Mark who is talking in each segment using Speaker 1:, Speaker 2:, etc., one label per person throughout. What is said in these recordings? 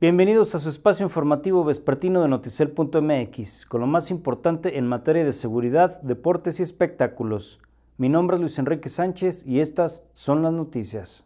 Speaker 1: Bienvenidos a su espacio informativo vespertino de noticel.mx, con lo más importante en materia de seguridad, deportes y espectáculos. Mi nombre es Luis Enrique Sánchez y estas son las noticias.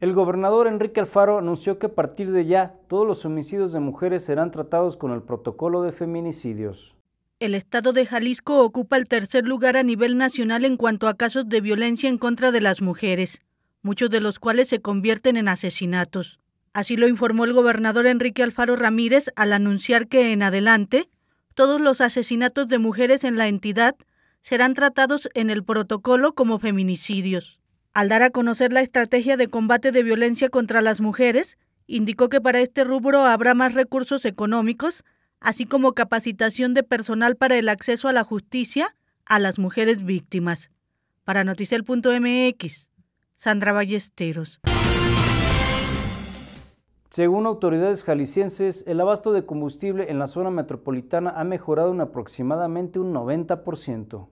Speaker 1: El gobernador Enrique Alfaro anunció que a partir de ya todos los homicidios de mujeres serán tratados con el protocolo de feminicidios.
Speaker 2: El estado de Jalisco ocupa el tercer lugar a nivel nacional en cuanto a casos de violencia en contra de las mujeres muchos de los cuales se convierten en asesinatos. Así lo informó el gobernador Enrique Alfaro Ramírez al anunciar que en adelante todos los asesinatos de mujeres en la entidad serán tratados en el protocolo como feminicidios. Al dar a conocer la estrategia de combate de violencia contra las mujeres, indicó que para este rubro habrá más recursos económicos, así como capacitación de personal para el acceso a la justicia a las mujeres víctimas. Para Noticel.mx, Sandra Ballesteros.
Speaker 1: Según autoridades jaliscienses, el abasto de combustible en la zona metropolitana ha mejorado en aproximadamente un 90%.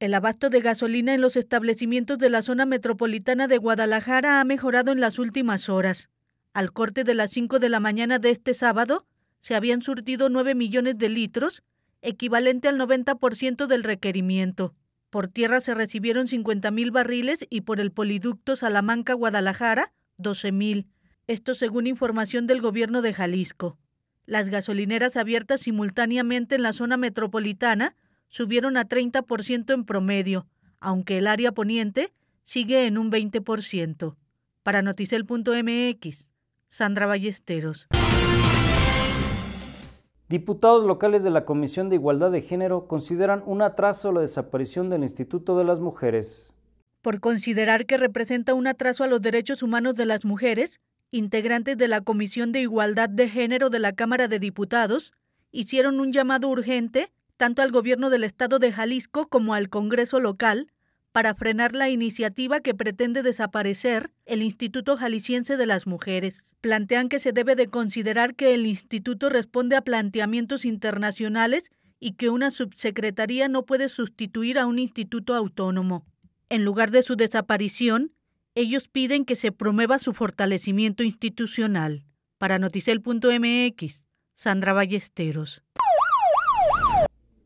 Speaker 2: El abasto de gasolina en los establecimientos de la zona metropolitana de Guadalajara ha mejorado en las últimas horas. Al corte de las 5 de la mañana de este sábado, se habían surtido 9 millones de litros, equivalente al 90% del requerimiento. Por tierra se recibieron 50.000 barriles y por el poliducto Salamanca-Guadalajara 12.000. Esto según información del gobierno de Jalisco. Las gasolineras abiertas simultáneamente en la zona metropolitana subieron a 30% en promedio, aunque el área poniente sigue en un 20%. Para noticel.mx, Sandra Ballesteros.
Speaker 1: Diputados locales de la Comisión de Igualdad de Género consideran un atraso la desaparición del Instituto de las Mujeres.
Speaker 2: Por considerar que representa un atraso a los derechos humanos de las mujeres, integrantes de la Comisión de Igualdad de Género de la Cámara de Diputados hicieron un llamado urgente tanto al gobierno del estado de Jalisco como al Congreso local para frenar la iniciativa que pretende desaparecer el Instituto Jalisciense de las Mujeres. Plantean que se debe de considerar que el instituto responde a planteamientos internacionales y que una subsecretaría no puede sustituir a un instituto autónomo. En lugar de su desaparición, ellos piden que se promueva su fortalecimiento institucional. Para noticel.mx, Sandra Ballesteros.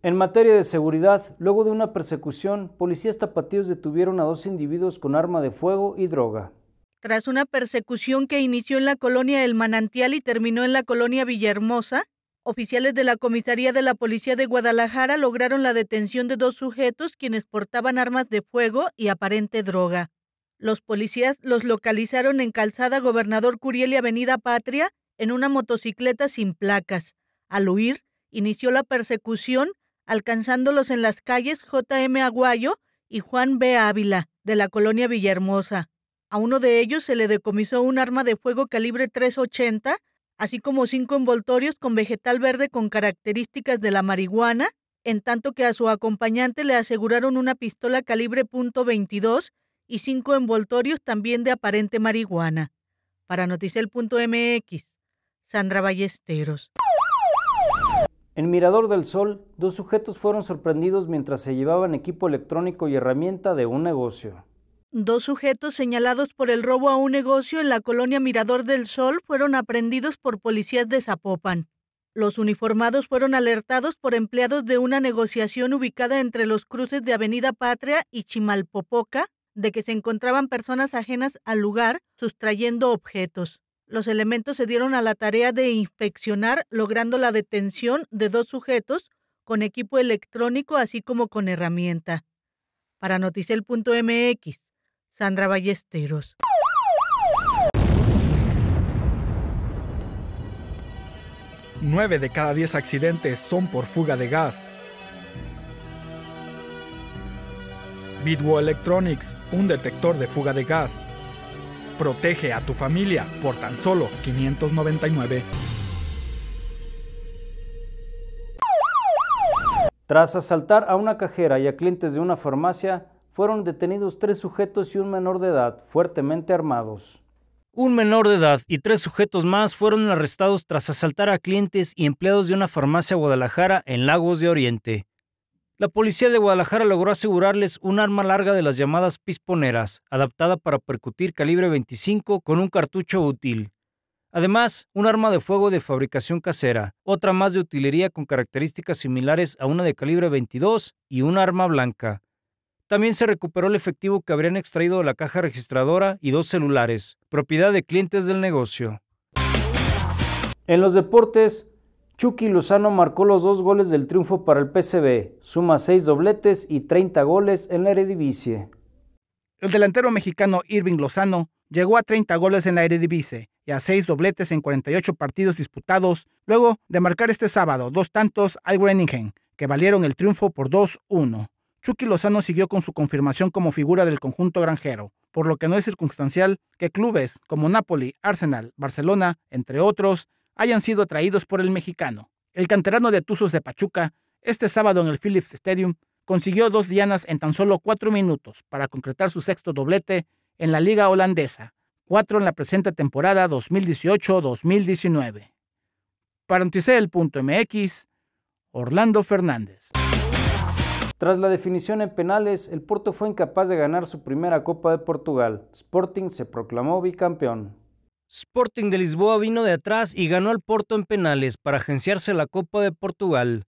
Speaker 1: En materia de seguridad, luego de una persecución, policías tapatíos detuvieron a dos individuos con arma de fuego y droga.
Speaker 2: Tras una persecución que inició en la colonia El Manantial y terminó en la colonia Villahermosa, oficiales de la comisaría de la policía de Guadalajara lograron la detención de dos sujetos quienes portaban armas de fuego y aparente droga. Los policías los localizaron en Calzada Gobernador Curiel y Avenida Patria en una motocicleta sin placas. Al huir, inició la persecución alcanzándolos en las calles J.M. Aguayo y Juan B. Ávila, de la colonia Villahermosa. A uno de ellos se le decomisó un arma de fuego calibre 380, así como cinco envoltorios con vegetal verde con características de la marihuana, en tanto que a su acompañante le aseguraron una pistola calibre .22 y cinco envoltorios también de aparente marihuana. Para Noticiel.mx, Sandra Ballesteros.
Speaker 1: En Mirador del Sol, dos sujetos fueron sorprendidos mientras se llevaban equipo electrónico y herramienta de un negocio.
Speaker 2: Dos sujetos señalados por el robo a un negocio en la colonia Mirador del Sol fueron aprendidos por policías de Zapopan. Los uniformados fueron alertados por empleados de una negociación ubicada entre los cruces de Avenida Patria y Chimalpopoca, de que se encontraban personas ajenas al lugar sustrayendo objetos. Los elementos se dieron a la tarea de inspeccionar, logrando la detención de dos sujetos con equipo electrónico así como con herramienta. Para noticel.mx, Sandra Ballesteros.
Speaker 1: Nueve de cada diez accidentes son por fuga de gas.
Speaker 2: Bidwo Electronics, un detector de fuga de gas. Protege a tu familia por tan solo 599.
Speaker 1: Tras asaltar a una cajera y a clientes de una farmacia, fueron detenidos tres sujetos y un menor de edad fuertemente armados. Un menor de edad y tres sujetos más fueron arrestados tras asaltar a clientes y empleados de una farmacia Guadalajara en Lagos de Oriente. La policía de Guadalajara logró asegurarles un arma larga de las llamadas pisponeras, adaptada para percutir calibre 25 con un cartucho útil. Además, un arma de fuego de fabricación casera, otra más de utilería con características similares a una de calibre 22 y un arma blanca. También se recuperó el efectivo que habrían extraído de la caja registradora y dos celulares, propiedad de clientes del negocio. En los deportes, Chucky Lozano marcó los dos goles del triunfo para el PCB. suma seis dobletes y 30 goles en la Eredivisie. El delantero mexicano Irving Lozano llegó a 30 goles en la Eredivisie y a seis dobletes en 48 partidos disputados, luego de marcar este sábado dos tantos al Greningen, que valieron el triunfo por 2-1. Chucky Lozano siguió con su confirmación como figura del conjunto granjero, por lo que no es circunstancial que clubes como Napoli, Arsenal, Barcelona, entre otros, hayan sido atraídos por el mexicano. El canterano de Tuzos de Pachuca, este sábado en el Phillips Stadium, consiguió dos dianas en tan solo cuatro minutos para concretar su sexto doblete en la liga holandesa, cuatro en la presente temporada 2018-2019. Para mx. Orlando Fernández. Tras la definición en penales, el Porto fue incapaz de ganar su primera Copa de Portugal. Sporting se proclamó bicampeón. Sporting de Lisboa vino de atrás y ganó al Porto en penales para agenciarse la Copa de Portugal.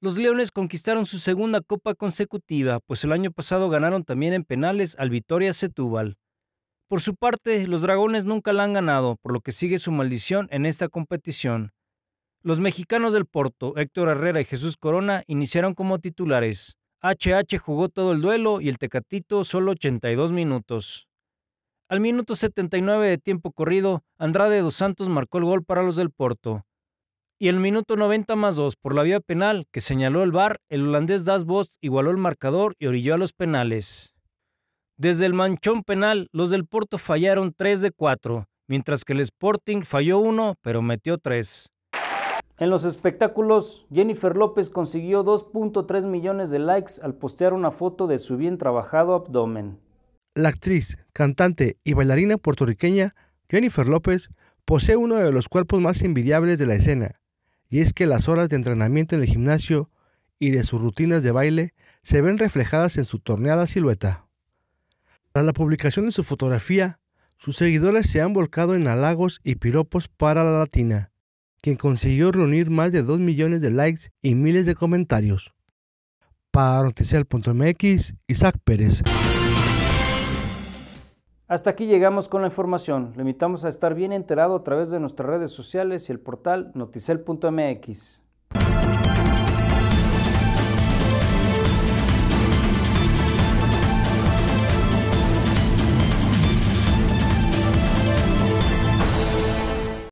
Speaker 1: Los Leones conquistaron su segunda copa consecutiva, pues el año pasado ganaron también en penales al Vitoria Setúbal. Por su parte, los Dragones nunca la han ganado, por lo que sigue su maldición en esta competición. Los mexicanos del Porto, Héctor Herrera y Jesús Corona, iniciaron como titulares. HH jugó todo el duelo y el Tecatito solo 82 minutos. Al minuto 79 de tiempo corrido, Andrade dos Santos marcó el gol para los del Porto. Y el minuto 90 más 2 por la vía penal que señaló el VAR, el holandés Das igualó el marcador y orilló a los penales. Desde el manchón penal, los del Porto fallaron 3 de 4, mientras que el Sporting falló 1 pero metió 3. En los espectáculos, Jennifer López consiguió 2.3 millones de likes al postear una foto de su bien trabajado abdomen. La actriz, cantante y bailarina puertorriqueña Jennifer López posee uno de los cuerpos más envidiables de la escena, y es que las horas de entrenamiento en el gimnasio y de sus rutinas de baile se ven reflejadas en su torneada silueta. Tras la publicación de su fotografía, sus seguidores se han volcado en halagos y piropos para la latina, quien consiguió reunir más de 2 millones de likes y miles de comentarios. Para Isaac Pérez. Hasta aquí llegamos con la información. Le invitamos a estar bien enterado a través de nuestras redes sociales y el portal noticel.mx.